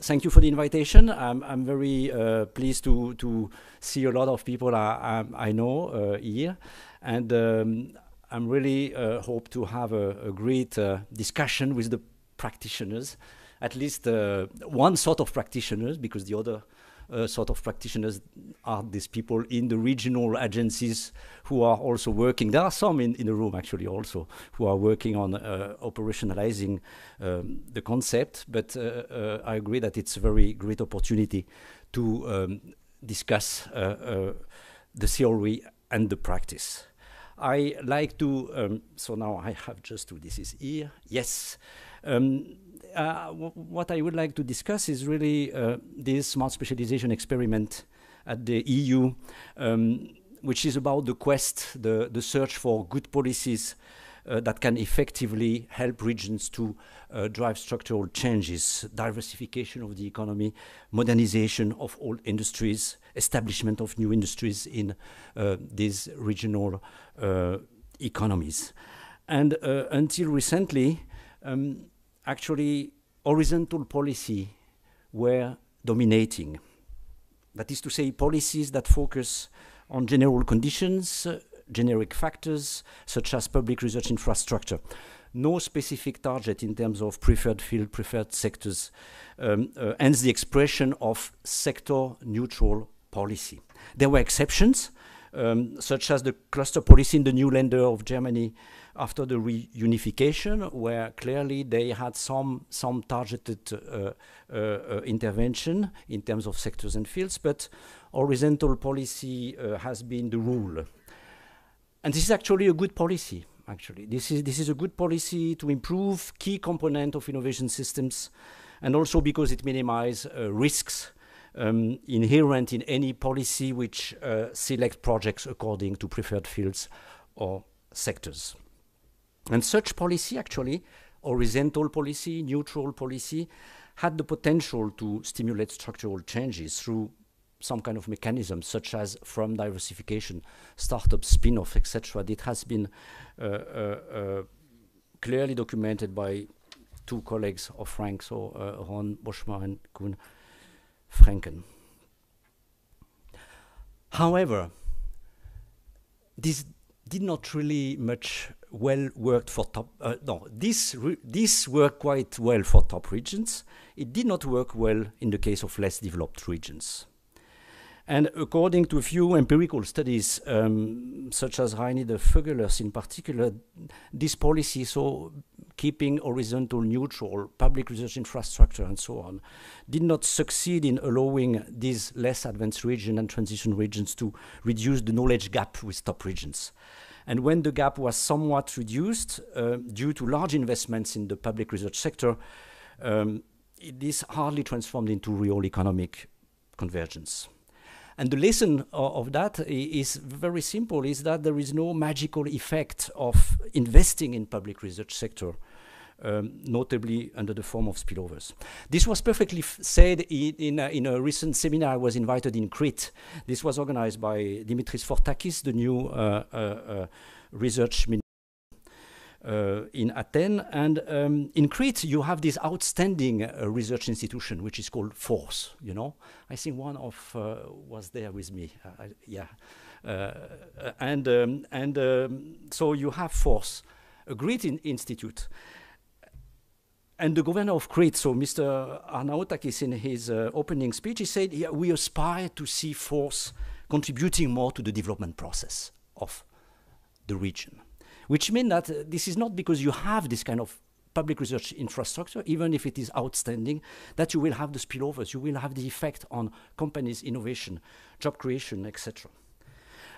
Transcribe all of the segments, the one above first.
thank you for the invitation. I'm, I'm very uh, pleased to, to see a lot of people I, I, I know uh, here. And um, I'm really uh, hope to have a, a great uh, discussion with the practitioners, at least uh, one sort of practitioners, because the other uh, sort of practitioners are these people in the regional agencies who are also working. There are some in, in the room actually also who are working on uh, operationalizing um, the concept, but uh, uh I agree that it's a very great opportunity to um, discuss uh, uh, the theory and the practice. I like to, um, so now I have just two, this is here, yes. Um, uh, what I would like to discuss is really uh, this smart specialization experiment at the EU, um, which is about the quest, the, the search for good policies uh, that can effectively help regions to uh, drive structural changes, diversification of the economy, modernization of old industries, establishment of new industries in uh, these regional uh, economies. And until recently, um, actually horizontal policy were dominating. That is to say, policies that focus on general conditions, uh, generic factors, such as public research infrastructure. No specific target in terms of preferred field, preferred sectors, um, uh, the expression of sector neutral policy. There were exceptions, um, such as the cluster policy in the new lender of Germany after the reunification, where clearly they had some, some targeted uh, uh, uh intervention in terms of sectors and fields, but horizontal policy uh, has been the rule. And this is actually a good policy. Actually, this is this is a good policy to improve key component of innovation systems, and also because it minimizes uh, risks um, inherent in any policy which uh, select projects according to preferred fields or sectors. And such policy, actually, horizontal policy, neutral policy, had the potential to stimulate structural changes through some kind of mechanisms such as firm diversification, startup spin-off, etc. It has been uh, uh, uh, clearly documented by two colleagues of Frank, so uh, Ron Boschmar and Kuhn Franken. However, this did not really much well worked for top. Uh, no, this this worked quite well for top regions. It did not work well in the case of less developed regions. And according to a few empirical studies, um, such as Heine de Fugelers in particular, this policy, so keeping horizontal, neutral, public research infrastructure, and so on, did not succeed in allowing these less advanced regions and transition regions to reduce the knowledge gap with top regions. And when the gap was somewhat reduced uh, due to large investments in the public research sector, um, this hardly transformed into real economic convergence. And the lesson of, of that is very simple, is that there is no magical effect of investing in public research sector um, notably under the form of spillovers. This was perfectly said in, in, a, in, a, recent seminar I was invited in Crete. This was organized by Dimitris Fortakis, the new uh, uh, uh research minister. Uh, in Athens. And um, in Crete, you have this outstanding uh, research institution, which is called FORCE, you know. I think one of uh, was there with me, uh, I, yeah. Uh, and um, and um, so you have FORCE, a great in institute. And the governor of Crete, so Mr. Arnautakis, in his uh, opening speech, he said, yeah, We aspire to see force contributing more to the development process of the region. Which means that uh, this is not because you have this kind of public research infrastructure, even if it is outstanding, that you will have the spillovers, you will have the effect on companies' innovation, job creation, etc.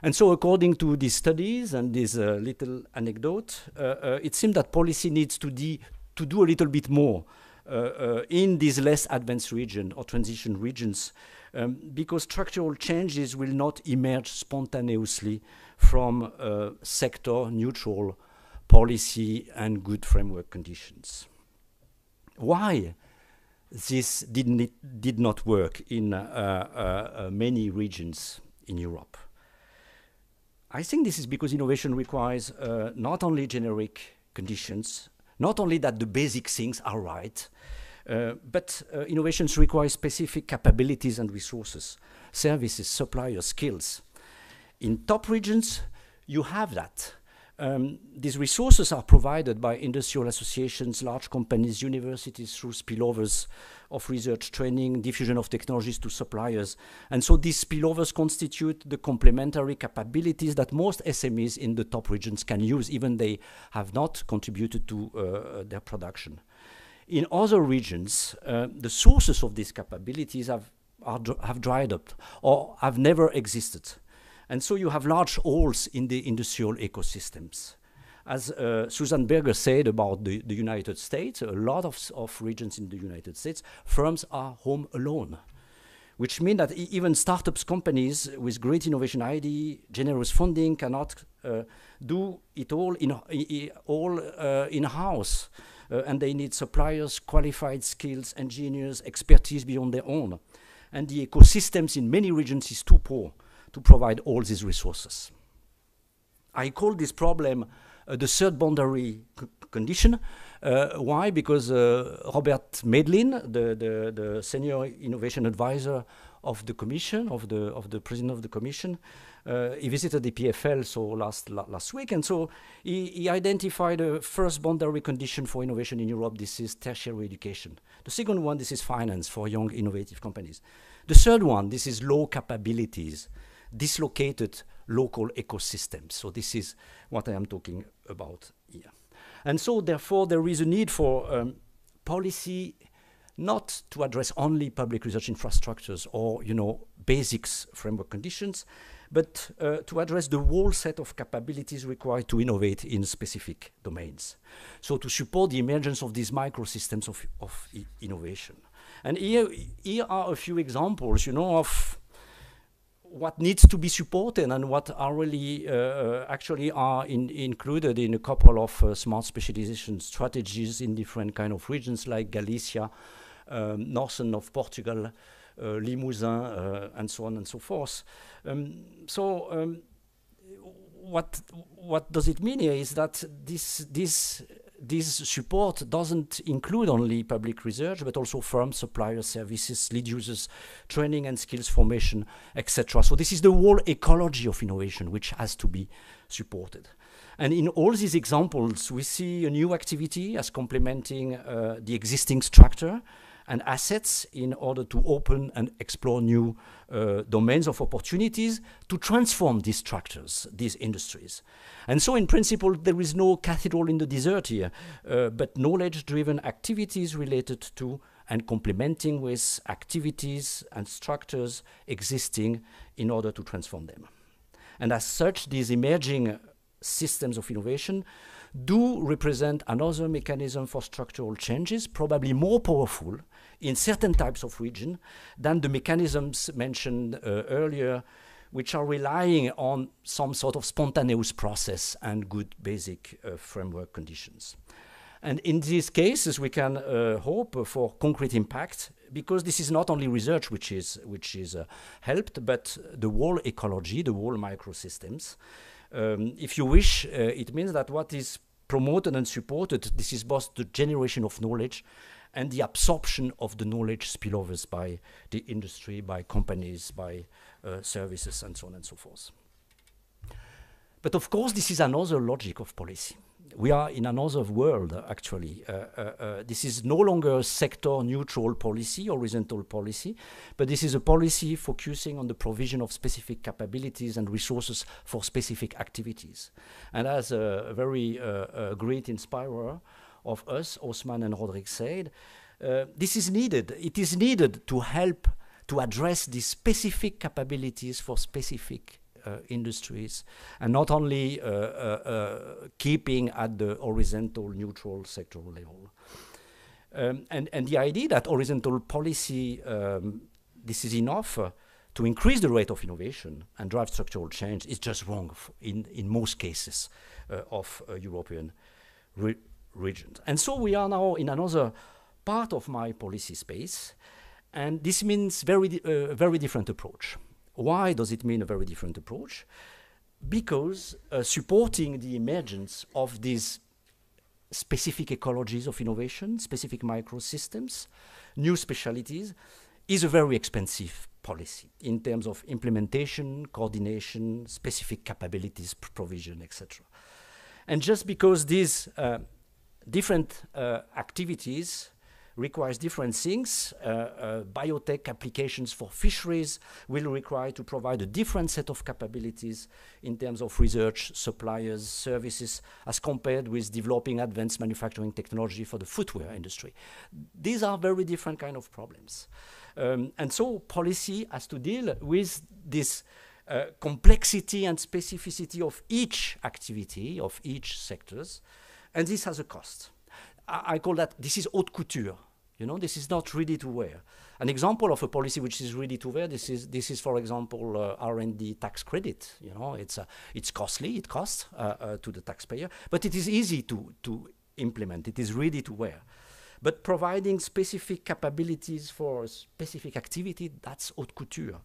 And so, according to these studies and this uh, little anecdote, uh, uh, it seems that policy needs to, de to do a little bit more uh, uh, in these less advanced regions or transition regions um, because structural changes will not emerge spontaneously from uh, sector neutral policy and good framework conditions. Why this did, did not work in many regions in Europe? I think this is because innovation requires uh, not only generic conditions, not only that the basic things are right, uh, but uh, innovations require specific capabilities and resources, services, suppliers, skills. In top regions, you have that. Um, these resources are provided by industrial associations, large companies, universities through spillovers of research training, diffusion of technologies to suppliers. And so these spillovers constitute the complementary capabilities that most SMEs in the top regions can use, even they have not contributed to uh, uh their production. In other regions, uh, the sources of these capabilities have, have dried up or have never existed. And so you have large holes in the industrial ecosystems. As uh, Susan Berger said about the, the, United States, a lot of, of regions in the United States, firms are home alone, which means that even startups, companies with great innovation ID, generous funding cannot uh, do it all in all uh, in house, uh, and they need suppliers, qualified skills, engineers, expertise beyond their own, and the ecosystems in many regions is too poor to provide all these resources. I call this problem uh, the third boundary condition. Uh, why? Because uh, Robert Medlin, the, the, the, senior innovation advisor of the commission, of the, of the president of the commission, uh, he visited the PFL so last, la last week, and so he, he identified a first boundary condition for innovation in Europe. This is tertiary education. The second one, this is finance for young innovative companies. The third one, this is low capabilities dislocated local ecosystems. So this is what I am talking about here. And so therefore there is a need for um, policy not to address only public research infrastructures or you know basics framework conditions, but uh, to address the whole set of capabilities required to innovate in specific domains. So to support the emergence of these microsystems of, of innovation. And here, here are a few examples, you know, of what needs to be supported and what are really uh, uh, actually are in, included in a couple of uh, smart specialization strategies in different kind of regions like Galicia, um, northern of Portugal, uh, Limousin, uh, and so on and so forth. Um, so um, what what does it mean here is that this this this support doesn't include only public research, but also firms, suppliers, services, lead users, training and skills formation, etc. So this is the whole ecology of innovation, which has to be supported. And in all these examples, we see a new activity as complementing uh, the existing structure and assets in order to open and explore new uh, domains of opportunities to transform these structures, these industries. And so in principle, there is no cathedral in the desert here, uh, but knowledge-driven activities related to and complementing with activities and structures existing in order to transform them. And as such, these emerging systems of innovation do represent another mechanism for structural changes, probably more powerful in certain types of region than the mechanisms mentioned uh, earlier which are relying on some sort of spontaneous process and good basic uh, framework conditions. And in these cases, we can uh, hope for concrete impact because this is not only research which is, which is uh, helped, but the whole ecology, the whole microsystems. Um, if you wish, uh, it means that what is promoted and supported, this is both the generation of knowledge and the absorption of the knowledge spillovers by the industry, by companies, by uh, services, and so on and so forth. But of course, this is another logic of policy. We are in another world, uh, actually. Uh, uh, this is no longer sector neutral policy, horizontal policy, but this is a policy focusing on the provision of specific capabilities and resources for specific activities. And as a very uh, uh, great inspirer, of us, Osman and Rodrigue said, uh, this is needed. It is needed to help to address these specific capabilities for specific uh, industries and not only uh, uh, uh, keeping at the horizontal neutral sectoral level. Um, and, and the idea that horizontal policy, um, this is enough, to increase the rate of innovation and drive structural change is just wrong in, in most cases uh, of uh, European regions. And so we are now in another part of my policy space, and this means very uh, very different approach. Why does it mean a very different approach? Because uh, supporting the emergence of these specific ecologies of innovation, specific microsystems, new specialities, is a very expensive policy in terms of implementation, coordination, specific capabilities provision, etc. And just because these uh, different uh, activities requires different things. Uh, uh, biotech applications for fisheries will require to provide a different set of capabilities in terms of research, suppliers, services, as compared with developing advanced manufacturing technology for the footwear industry. These are very different kind of problems. Um, and so policy has to deal with this uh, complexity and specificity of each activity, of each sectors, and this has a cost. I, I call that, this is haute couture. You know, this is not ready to wear. An example of a policy which is ready to wear. This is this is, for example, uh, R&D tax credit. You know, it's uh, it's costly. It costs uh, uh, to the taxpayer, but it is easy to to implement. It is ready to wear. But providing specific capabilities for specific activity, that's haute couture.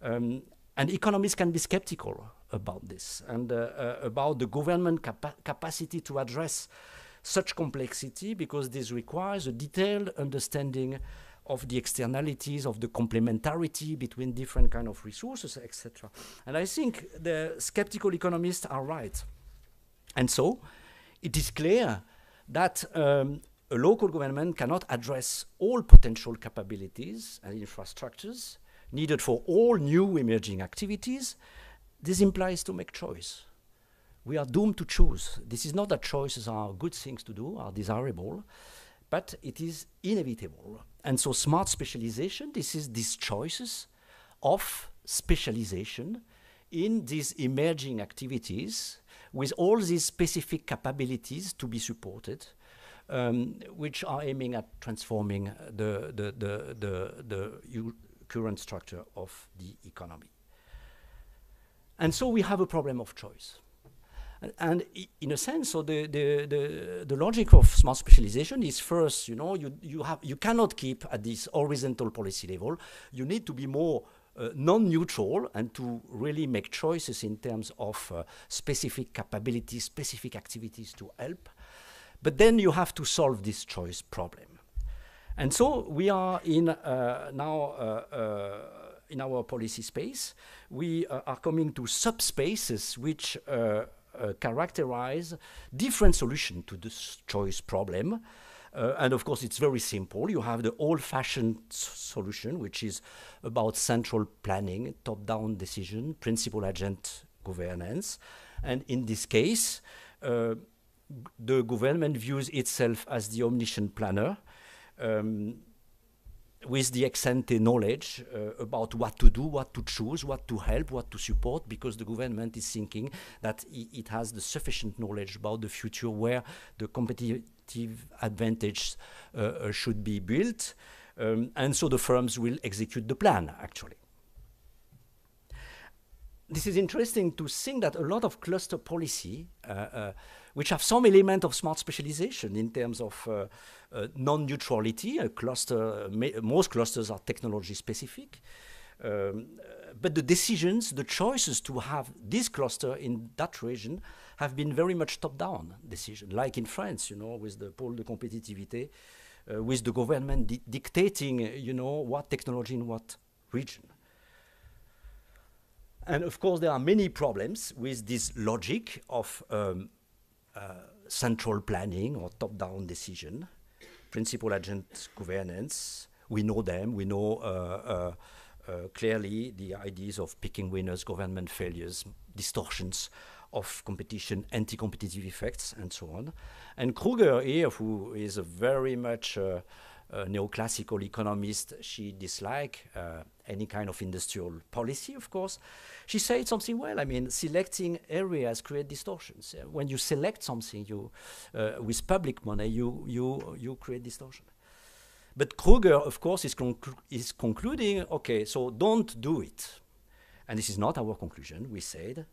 Um, and economists can be skeptical about this and uh, uh, about the government capa capacity to address such complexity because this requires a detailed understanding of the externalities of the complementarity between different kind of resources etc and i think the skeptical economists are right and so it is clear that um, a local government cannot address all potential capabilities and infrastructures needed for all new emerging activities this implies to make choice. We are doomed to choose. This is not that choices are good things to do, are desirable, but it is inevitable. And so smart specialization, this is these choices of specialization in these emerging activities with all these specific capabilities to be supported, um, which are aiming at transforming the, the, the, the, the current structure of the economy. And so we have a problem of choice. And, and in a sense, so the, the, the, the, logic of smart specialization is first, you know, you, you, have, you cannot keep at this horizontal policy level. You need to be more uh, non-neutral and to really make choices in terms of uh, specific capabilities, specific activities to help. But then you have to solve this choice problem. And so we are in uh, now uh, uh, in our policy space. We uh, are coming to subspaces which uh, uh, characterize different solutions to this choice problem. Uh, and of course, it's very simple. You have the old fashioned solution, which is about central planning, top down decision, principal agent governance. And in this case, uh, the government views itself as the omniscient planner. Um, with the ex-ante knowledge uh, about what to do, what to choose, what to help, what to support, because the government is thinking that it has the sufficient knowledge about the future where the competitive advantage uh, uh, should be built. Um, and so the firms will execute the plan, actually this is interesting to think that a lot of cluster policy, uh, uh, which have some element of smart specialization in terms of uh, uh non-neutrality, a cluster, most clusters are technology specific, um, but the decisions, the choices to have this cluster in that region have been very much top-down decision, like in France, you know, with the pôle de compétitivité, uh, with the government di dictating, you know, what technology in what region and of course, there are many problems with this logic of um, uh, central planning or top-down decision, principal agent governance. We know them. We know uh, uh, uh clearly the ideas of picking winners, government failures, distortions of competition, anti-competitive effects, and so on. And Kruger here, who is very much uh, uh, neoclassical economist. She disliked uh, any kind of industrial policy, of course. She said something well. I mean, selecting areas create distortions. Uh, when you select something, you uh, with public money, you you you create distortion. But Kruger, of course, is, conclu is concluding, okay, so don't do it. And this is not our conclusion, we said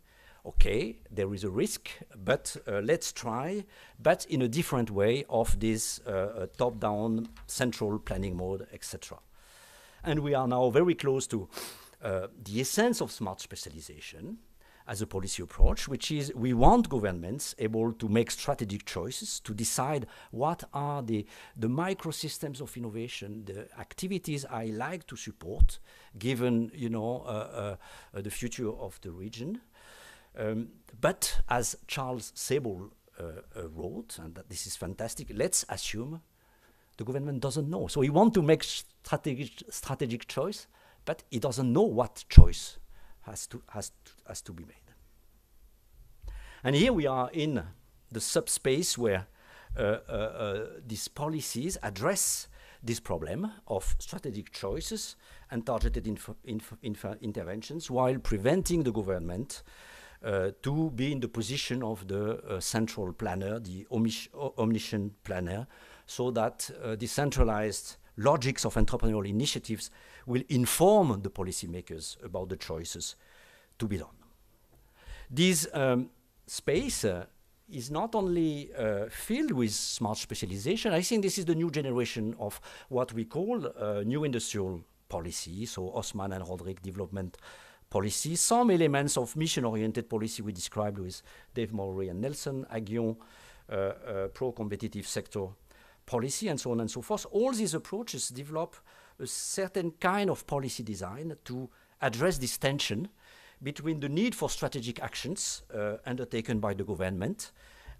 okay, there is a risk, but uh, let's try, but in a different way of this uh, uh top-down central planning mode, etc. And we are now very close to uh, the essence of smart specialization as a policy approach, which is we want governments able to make strategic choices to decide what are the, the microsystems of innovation, the activities I like to support, given you know uh, uh, the future of the region, um, but as Charles Sable uh, uh, wrote, and this is fantastic, let's assume the government doesn't know. So he wants to make strategic, strategic choice, but he doesn't know what choice has to, has, to, has to be made. And here we are in the subspace where uh, uh, uh these policies address this problem of strategic choices and targeted interventions while preventing the government uh, to be in the position of the uh, central planner, the omniscient planner, so that decentralized uh, logics of entrepreneurial initiatives will inform the policymakers about the choices to be done. This um, space uh, is not only uh, filled with smart specialization, I think this is the new generation of what we call uh, new industrial policy, so Osman and Roderick development policy, some elements of mission-oriented policy we described with Dave Mowry and Nelson, Aguillon, uh, uh, pro-competitive sector policy, and so on and so forth. All these approaches develop a certain kind of policy design to address this tension between the need for strategic actions uh, undertaken by the government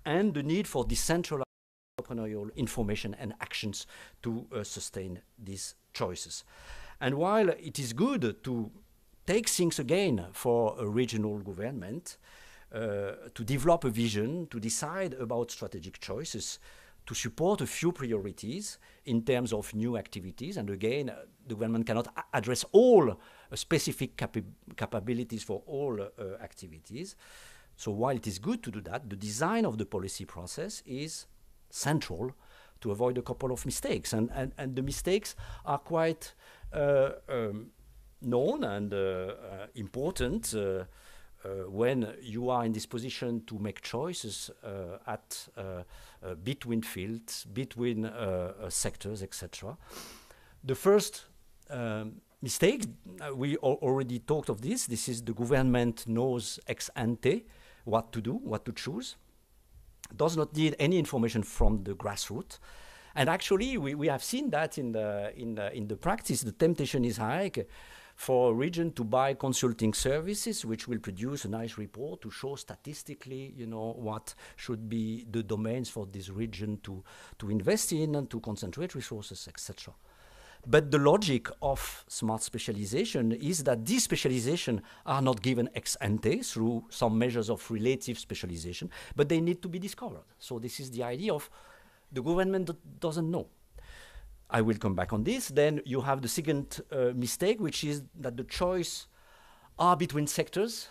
and the need for decentralized entrepreneurial information and actions to uh, sustain these choices. And while it is good to take things again for a regional government uh, to develop a vision, to decide about strategic choices, to support a few priorities in terms of new activities. And again, the government cannot address all uh, specific capabilities for all uh, activities. So while it is good to do that, the design of the policy process is central to avoid a couple of mistakes. And, and, and the mistakes are quite uh, um, known and uh, important uh, uh, when you are in this position to make choices at between fields, between sectors, etc. The first um, mistake, we already talked of this, this is the government knows ex ante what to do, what to choose, does not need any information from the grassroots. And actually, we, we have seen that in the, in the, in the practice, the temptation is high for a region to buy consulting services, which will produce a nice report to show statistically, you know, what should be the domains for this region to, to invest in and to concentrate resources, etc. But the logic of smart specialization is that these specializations are not given ex ante through some measures of relative specialization, but they need to be discovered. So this is the idea of the government doesn't know. I will come back on this. Then you have the second uh, mistake, which is that the choice are between sectors,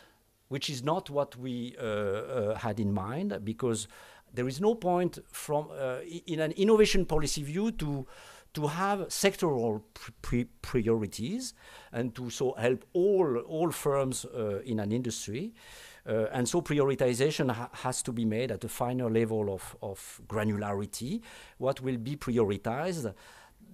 which is not what we uh, uh, had in mind, because there is no point from uh, in an innovation policy view to to have sectoral priorities and to so help all all firms uh, in an industry. Uh, and so prioritization ha has to be made at a finer level of, of granularity. What will be prioritized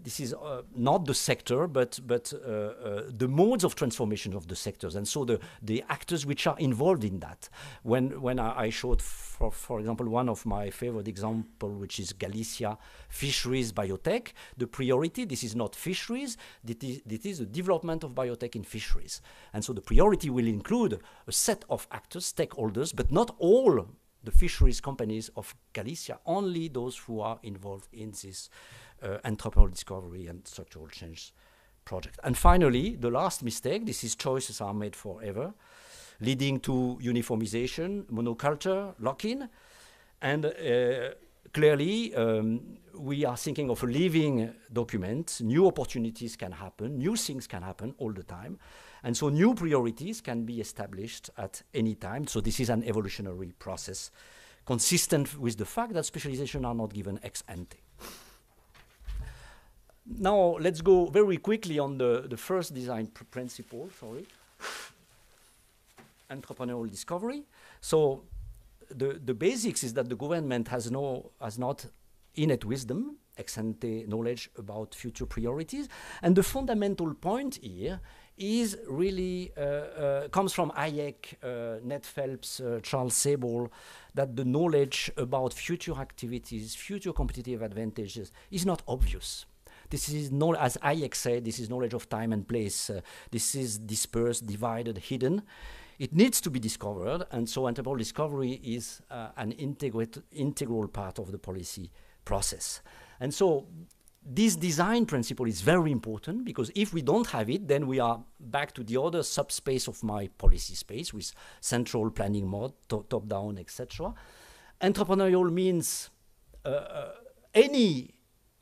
this is uh, not the sector, but but uh, uh, the modes of transformation of the sectors, and so the the actors which are involved in that. When when I, I showed, for for example, one of my favorite example, which is Galicia fisheries biotech, the priority this is not fisheries, This it is the development of biotech in fisheries, and so the priority will include a set of actors, stakeholders, but not all the fisheries companies of Galicia, only those who are involved in this entrepreneurial uh, discovery and structural change project. And finally, the last mistake, this is choices are made forever, leading to uniformization, monoculture, lock-in, and uh, clearly um, we are thinking of a living document, new opportunities can happen, new things can happen all the time, and so new priorities can be established at any time, so this is an evolutionary process consistent with the fact that specialization are not given ex ante. Now let's go very quickly on the, the first design pr principle, sorry, entrepreneurial discovery. So the, the basics is that the government has, no, has not innate wisdom, ex ante knowledge about future priorities. And the fundamental point here is really, uh, uh, comes from Hayek, uh, Ned Phelps, uh, Charles Sable, that the knowledge about future activities, future competitive advantages is not obvious. This is as Hayek said, this is knowledge of time and place. Uh, this is dispersed, divided, hidden. It needs to be discovered, and so entrepreneurial discovery is uh, an integral part of the policy process. And so this design principle is very important because if we don't have it, then we are back to the other subspace of my policy space with central planning mode, to top down, etc. Entrepreneurial means uh, uh any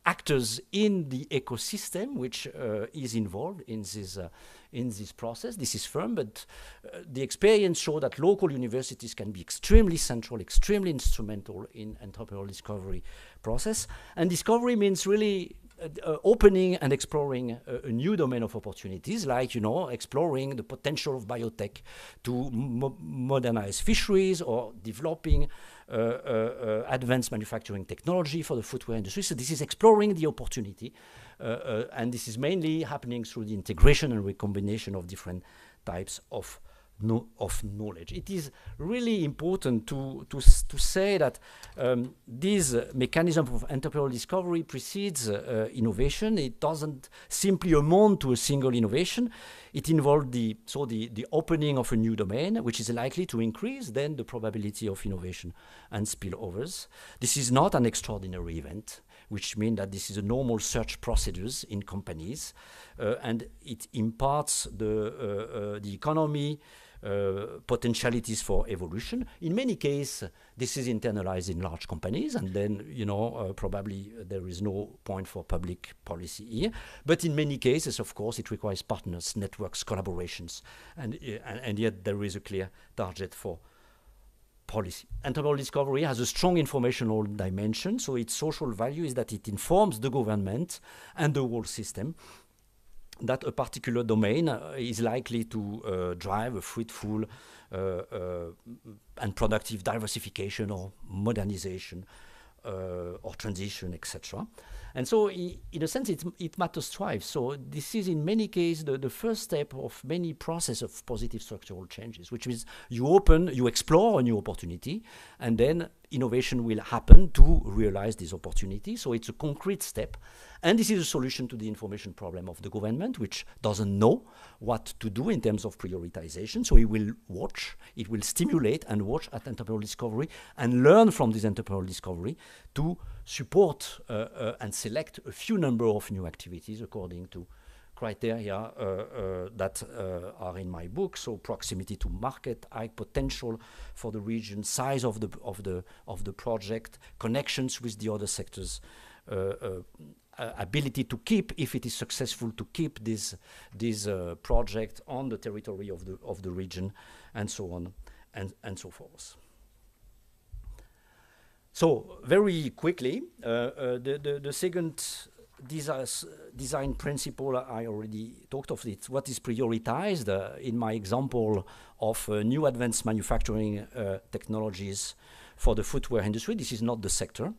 actors in the ecosystem which uh, is involved in this, uh, in this process. This is firm, but uh, the experience showed that local universities can be extremely central, extremely instrumental in entrepreneurial discovery process. And discovery means really uh, uh, opening and exploring a, uh, a, new domain of opportunities, like you know, exploring the potential of biotech to modernize fisheries or developing uh, uh, uh, advanced manufacturing technology for the footwear industry. So this is exploring the opportunity, and this is mainly happening through the integration and recombination of different types of no, of knowledge. It is really important to, to, to say that um, this mechanism of entrepreneurial discovery precedes uh, innovation. It doesn't simply amount to a single innovation. It involves the, so the, the opening of a new domain, which is likely to increase then the probability of innovation and spillovers. This is not an extraordinary event which means that this is a normal search procedures in companies, uh, and it imparts the, uh, uh the economy uh, potentialities for evolution. In many cases, this is internalized in large companies, and then you know uh, probably there is no point for public policy here. But in many cases, of course, it requires partners, networks, collaborations, and and, uh, and yet there is a clear target for policy. Entrepreneurial discovery has a strong informational dimension, so its social value is that it informs the government and the whole system that a particular domain uh, is likely to uh, drive a fruitful uh, and productive diversification or modernization or transition, etc. And so, in a sense, it, it matters twice. So this is, in many cases, the, the first step of many process of positive structural changes, which means you open, you explore a new opportunity, and then innovation will happen to realize this opportunity. So it's a concrete step. And this is a solution to the information problem of the government, which doesn't know what to do in terms of prioritization. So it will watch, it will stimulate and watch at entrepreneurial discovery and learn from this entrepreneurial discovery to support uh, uh, and select a few number of new activities according to criteria uh, that are in my book. So proximity to market, high potential for the region, size of the, of the, of the project, connections with the other sectors, ability to keep, if it is successful, to keep this, this uh, project on the territory of the, of the region, and so on and, and so forth. So very quickly, uh, uh, the, the, the second design principle I already talked of it. What is prioritized uh, in my example of uh, new advanced manufacturing uh, technologies for the footwear industry? This is not the sector,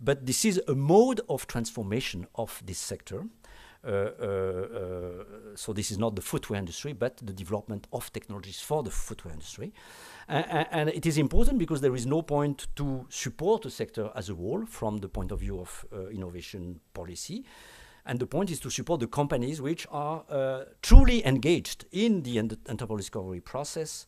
but this is a mode of transformation of this sector. Uh, uh, uh, so this is not the footwear industry, but the development of technologies for the footwear industry. And, and it is important because there is no point to support the sector as a whole from the point of view of innovation policy. And the point is to support the companies which are uh, truly engaged in the enterprise discovery process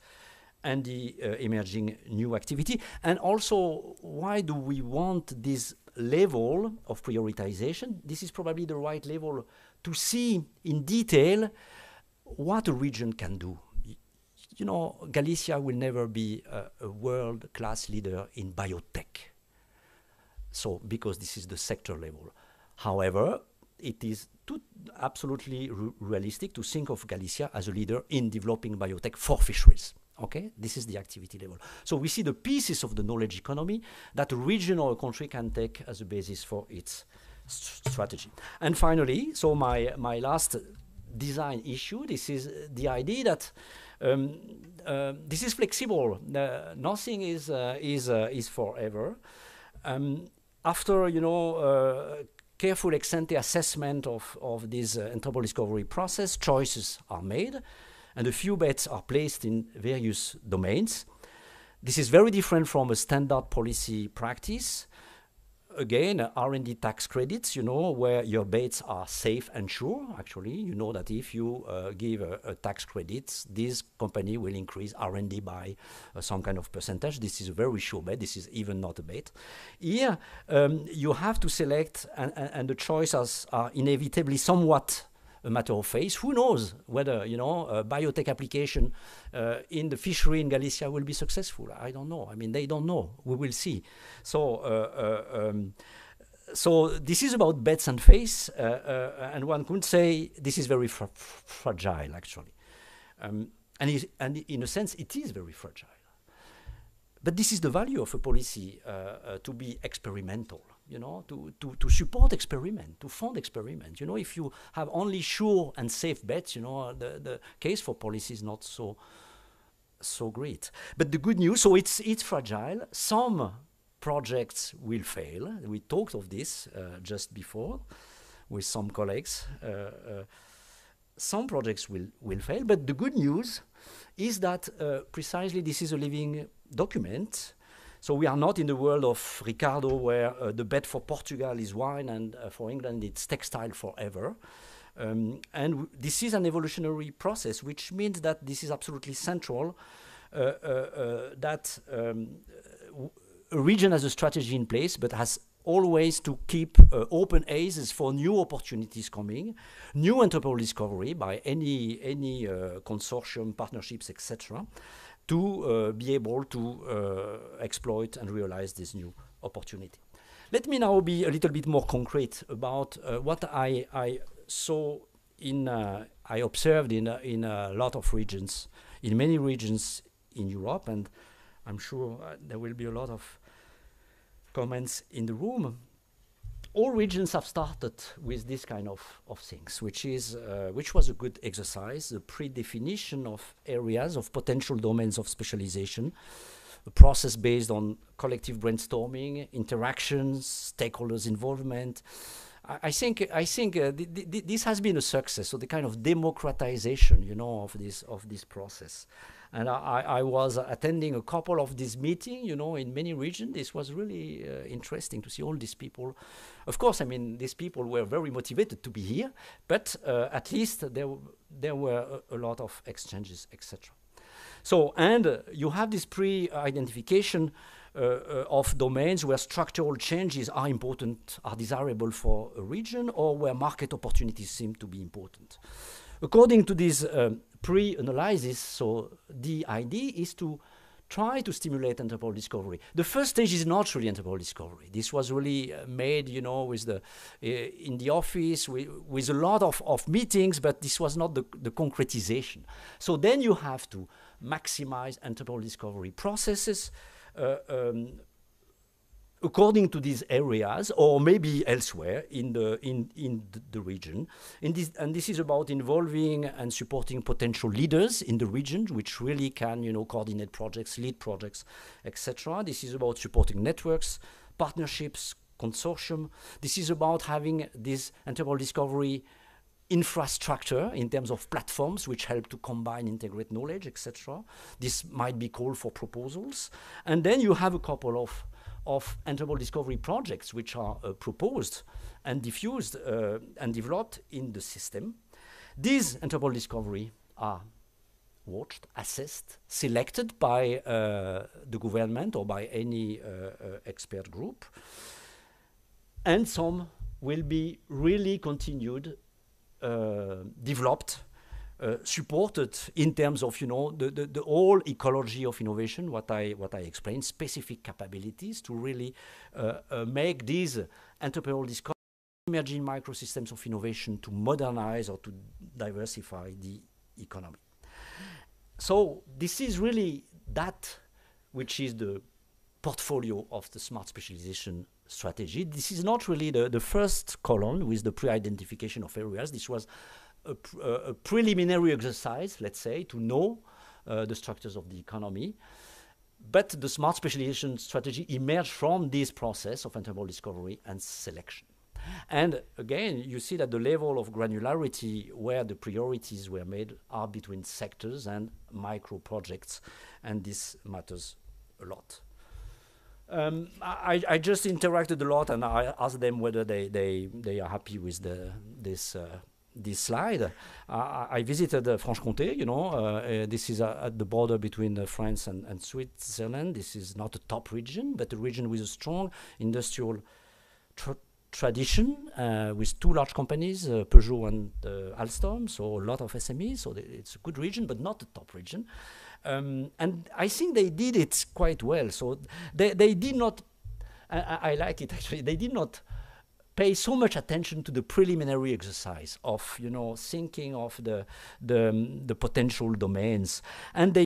and the uh, emerging new activity. And also, why do we want these level of prioritization, this is probably the right level to see in detail what a region can do. You know, Galicia will never be a, a world class leader in biotech. So, because this is the sector level. However, it is absolutely realistic to think of Galicia as a leader in developing biotech for fisheries. Okay, this is the activity level. So we see the pieces of the knowledge economy that a region or a country can take as a basis for its st strategy. And finally, so my my last design issue. This is the idea that um, uh, this is flexible. Uh, nothing is uh, is uh, is forever. Um, after you know uh, careful ex ante assessment of of this uh, discovery process, choices are made and a few bets are placed in various domains. This is very different from a standard policy practice. Again, R&D tax credits, you know, where your bets are safe and sure. Actually, you know that if you uh, give a, a, tax credit, this company will increase R&D by uh, some kind of percentage. This is a very sure bet. This is even not a bet. Here, um, you have to select, and, and the choices are inevitably somewhat a matter of faith. Who knows whether you know a biotech application uh, in the fishery in Galicia will be successful? I don't know. I mean, they don't know. We will see. So. Uh, uh, um, so this is about bets and faith, uh, uh, and one could say this is very fra fragile, actually. Um, and, and, in a sense, it is very fragile. But this is the value of a policy uh, to be experimental you know, to, to, to support experiment, to fund experiment. You know, if you have only sure and safe bets, you know, uh, the, the case for policy is not so so great. But the good news, so it's it's fragile. Some projects will fail. We talked of this uh, just before with some colleagues. Uh, uh, some projects will, will fail, but the good news is that uh, precisely this is a living document so we are not in the world of Ricardo, where uh, the bet for Portugal is wine and uh, for England it's textile forever. Um, and this is an evolutionary process, which means that this is absolutely central. Uh, uh, uh that um, a region has a strategy in place, but has always to keep uh, open eyes for new opportunities coming, new entrepreneurial discovery by any any uh, consortium partnerships, etc to uh, be able to uh, exploit and realize this new opportunity. Let me now be a little bit more concrete about uh, what I, I saw in, I observed in, in a lot of regions, in many regions in Europe, and I'm sure there will be a lot of comments in the room all regions have started with this kind of, of things, which is uh, which was a good exercise, the pre-definition of areas of potential domains of specialization, a process based on collective brainstorming, interactions, stakeholders' involvement. I, think I think uh, th th this has been a success. So the kind of democratization, you know, of this of this process. And I, I was attending a couple of these meetings, you know, in many regions. This was really uh, interesting to see all these people. Of course, I mean, these people were very motivated to be here, but uh, at least there, there were a, a lot of exchanges, etc. So, and uh, you have this pre-identification uh, uh, of domains where structural changes are important, are desirable for a region, or where market opportunities seem to be important. According to these um, pre-analysis. So the idea is to try to stimulate anthropological discovery. The first stage is not really anthropological discovery. This was really uh, made, you know, with the uh, in the office with, with a lot of, of meetings, but this was not the, the concretization. So then you have to maximize anthropological discovery processes. Uh, um, according to these areas or maybe elsewhere in the in in the region in this and this is about involving and supporting potential leaders in the region which really can you know coordinate projects lead projects etc this is about supporting networks partnerships consortium this is about having this entrepreneurial discovery infrastructure in terms of platforms which help to combine integrate knowledge etc this might be called for proposals and then you have a couple of of interval discovery projects which are uh, proposed and diffused uh, and developed in the system. These interval discovery are watched, assessed, selected by uh, the government or by any uh, uh, expert group. And some will be really continued, uh, developed, uh, supported in terms of you know the, the, the, whole ecology of innovation what I what I explained specific capabilities to really uh, uh, make these entrepreneurial discoveries emerging microsystems of innovation to modernize or to diversify the economy. So this is really that which is the portfolio of the smart specialization strategy. This is not really the, the first column with the pre-identification of areas. This was a, a preliminary exercise, let's say, to know uh, the structures of the economy. But the smart specialization strategy emerged from this process of interval discovery and selection. And again, you see that the level of granularity where the priorities were made are between sectors and micro projects, and this matters a lot. Um, I, I, just interacted a lot and I asked them whether they, they, they are happy with the, this uh, this slide, I, I visited uh, Franche-Comté. You know, uh, uh this is uh, at the border between uh, France and, and, Switzerland. This is not a top region, but a region with a strong industrial tra tradition, with two large companies, Peugeot and Alstom. So a lot of SMEs. So it's a good region, but not a top region. Um, and I think they did it quite well. So they, they did not. I, I like it actually. They did not pay so much attention to the preliminary exercise of you know thinking of the the, the potential domains and they